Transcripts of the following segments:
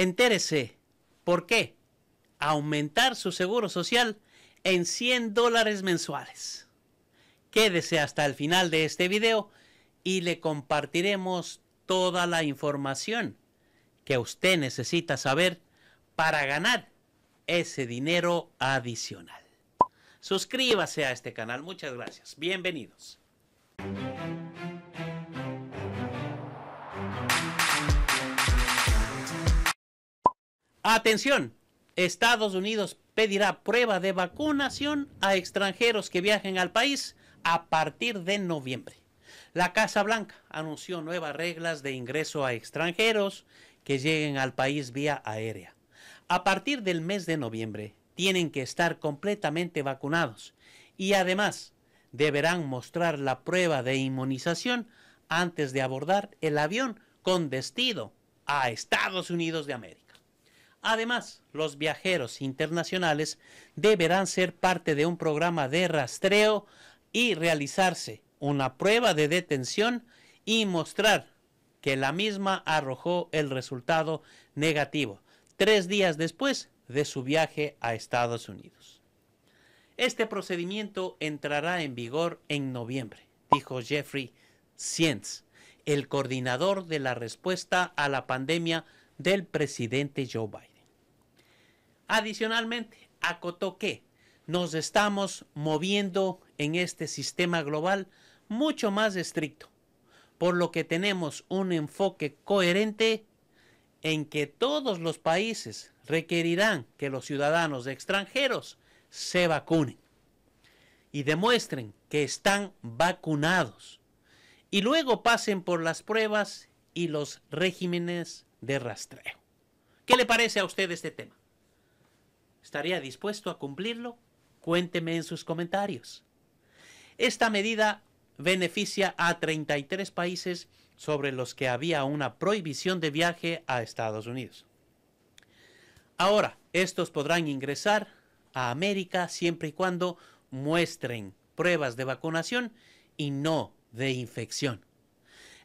Entérese, ¿por qué? Aumentar su seguro social en 100 dólares mensuales. Quédese hasta el final de este video y le compartiremos toda la información que usted necesita saber para ganar ese dinero adicional. Suscríbase a este canal, muchas gracias. Bienvenidos. Atención, Estados Unidos pedirá prueba de vacunación a extranjeros que viajen al país a partir de noviembre. La Casa Blanca anunció nuevas reglas de ingreso a extranjeros que lleguen al país vía aérea. A partir del mes de noviembre tienen que estar completamente vacunados y además deberán mostrar la prueba de inmunización antes de abordar el avión con destino a Estados Unidos de América. Además, los viajeros internacionales deberán ser parte de un programa de rastreo y realizarse una prueba de detención y mostrar que la misma arrojó el resultado negativo tres días después de su viaje a Estados Unidos. Este procedimiento entrará en vigor en noviembre, dijo Jeffrey Sienz, el coordinador de la respuesta a la pandemia del presidente Joe Biden. Adicionalmente, acotó que nos estamos moviendo en este sistema global mucho más estricto, por lo que tenemos un enfoque coherente en que todos los países requerirán que los ciudadanos extranjeros se vacunen y demuestren que están vacunados y luego pasen por las pruebas y los regímenes de rastreo. ¿Qué le parece a usted este tema? ¿Estaría dispuesto a cumplirlo? Cuénteme en sus comentarios. Esta medida beneficia a 33 países sobre los que había una prohibición de viaje a Estados Unidos. Ahora, estos podrán ingresar a América siempre y cuando muestren pruebas de vacunación y no de infección.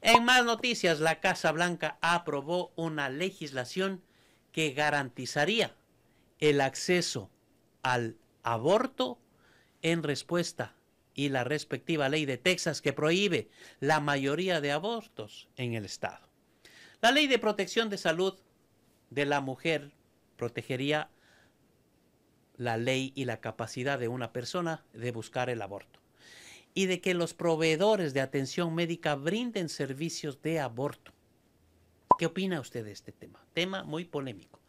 En más noticias, la Casa Blanca aprobó una legislación que garantizaría el acceso al aborto en respuesta y la respectiva ley de Texas que prohíbe la mayoría de abortos en el estado. La ley de protección de salud de la mujer protegería la ley y la capacidad de una persona de buscar el aborto y de que los proveedores de atención médica brinden servicios de aborto. ¿Qué opina usted de este tema? Tema muy polémico.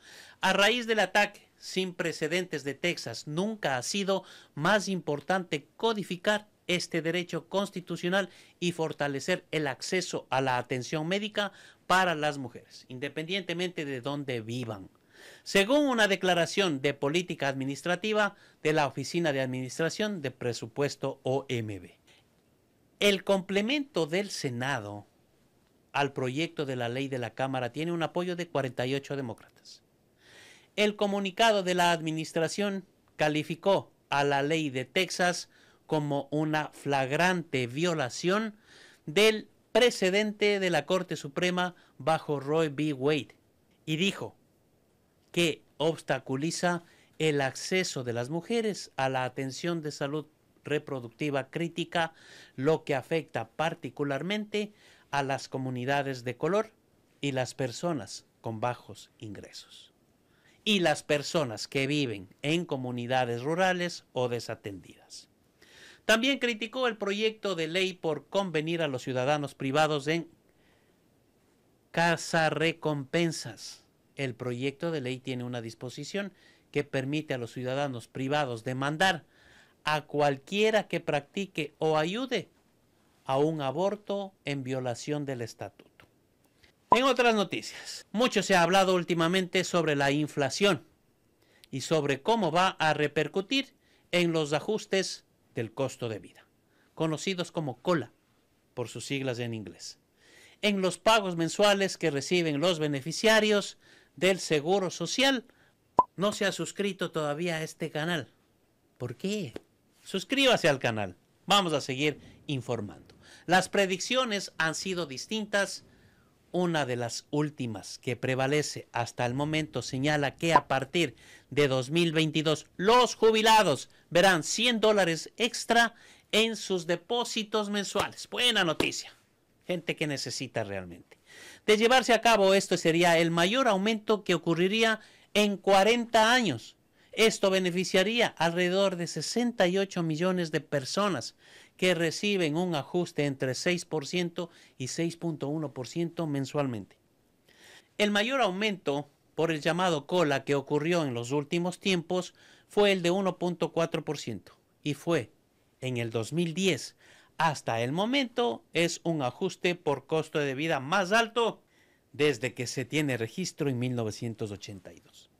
A raíz del ataque sin precedentes de Texas, nunca ha sido más importante codificar este derecho constitucional y fortalecer el acceso a la atención médica para las mujeres, independientemente de dónde vivan. Según una declaración de política administrativa de la Oficina de Administración de Presupuesto OMB, el complemento del Senado al proyecto de la ley de la Cámara tiene un apoyo de 48 demócratas. El comunicado de la administración calificó a la ley de Texas como una flagrante violación del precedente de la Corte Suprema bajo Roy B. Wade y dijo que obstaculiza el acceso de las mujeres a la atención de salud reproductiva crítica, lo que afecta particularmente a las comunidades de color y las personas con bajos ingresos y las personas que viven en comunidades rurales o desatendidas. También criticó el proyecto de ley por convenir a los ciudadanos privados en casa recompensas. El proyecto de ley tiene una disposición que permite a los ciudadanos privados demandar a cualquiera que practique o ayude a un aborto en violación del estatuto. En otras noticias, mucho se ha hablado últimamente sobre la inflación y sobre cómo va a repercutir en los ajustes del costo de vida, conocidos como COLA por sus siglas en inglés, en los pagos mensuales que reciben los beneficiarios del Seguro Social. No se ha suscrito todavía a este canal. ¿Por qué? Suscríbase al canal. Vamos a seguir informando. Las predicciones han sido distintas una de las últimas que prevalece hasta el momento señala que a partir de 2022 los jubilados verán 100 dólares extra en sus depósitos mensuales. Buena noticia. Gente que necesita realmente. De llevarse a cabo esto sería el mayor aumento que ocurriría en 40 años esto beneficiaría alrededor de 68 millones de personas que reciben un ajuste entre 6% y 6.1% mensualmente. El mayor aumento por el llamado cola que ocurrió en los últimos tiempos fue el de 1.4% y fue en el 2010. Hasta el momento es un ajuste por costo de vida más alto desde que se tiene registro en 1982.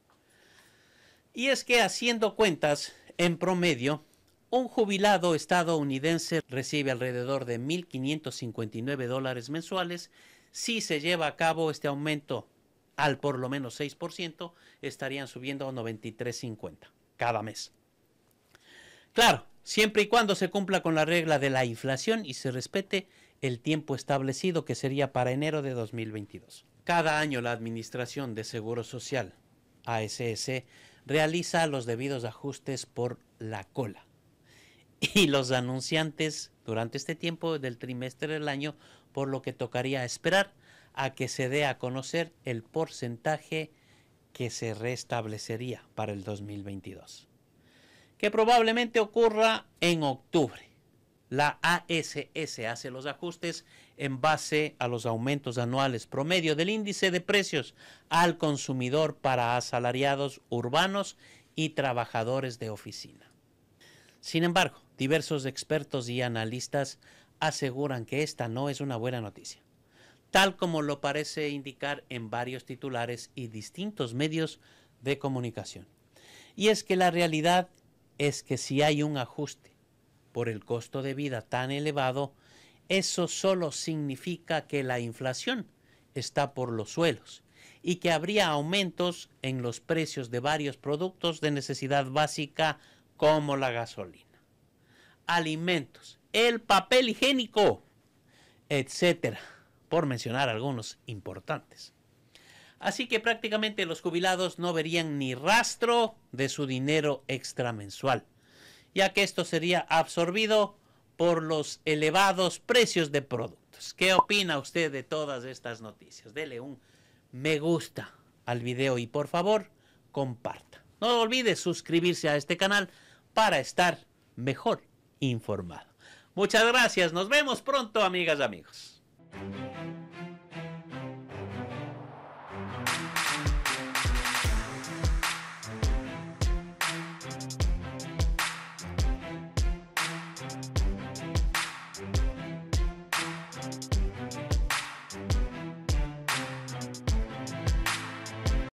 Y es que haciendo cuentas, en promedio, un jubilado estadounidense recibe alrededor de 1.559 dólares mensuales. Si se lleva a cabo este aumento al por lo menos 6%, estarían subiendo a 93.50 cada mes. Claro, siempre y cuando se cumpla con la regla de la inflación y se respete el tiempo establecido que sería para enero de 2022. Cada año la Administración de Seguro Social, ASS, realiza los debidos ajustes por la cola. Y los anunciantes durante este tiempo del trimestre del año, por lo que tocaría esperar a que se dé a conocer el porcentaje que se restablecería para el 2022, que probablemente ocurra en octubre. La ASS hace los ajustes en base a los aumentos anuales promedio del índice de precios al consumidor para asalariados urbanos y trabajadores de oficina. Sin embargo, diversos expertos y analistas aseguran que esta no es una buena noticia, tal como lo parece indicar en varios titulares y distintos medios de comunicación. Y es que la realidad es que si hay un ajuste por el costo de vida tan elevado, eso solo significa que la inflación está por los suelos y que habría aumentos en los precios de varios productos de necesidad básica como la gasolina, alimentos, el papel higiénico, etcétera, por mencionar algunos importantes. Así que prácticamente los jubilados no verían ni rastro de su dinero extramensual, ya que esto sería absorbido por los elevados precios de productos. ¿Qué opina usted de todas estas noticias? Dele un me gusta al video y por favor comparta. No olvide suscribirse a este canal para estar mejor informado. Muchas gracias, nos vemos pronto amigas y amigos.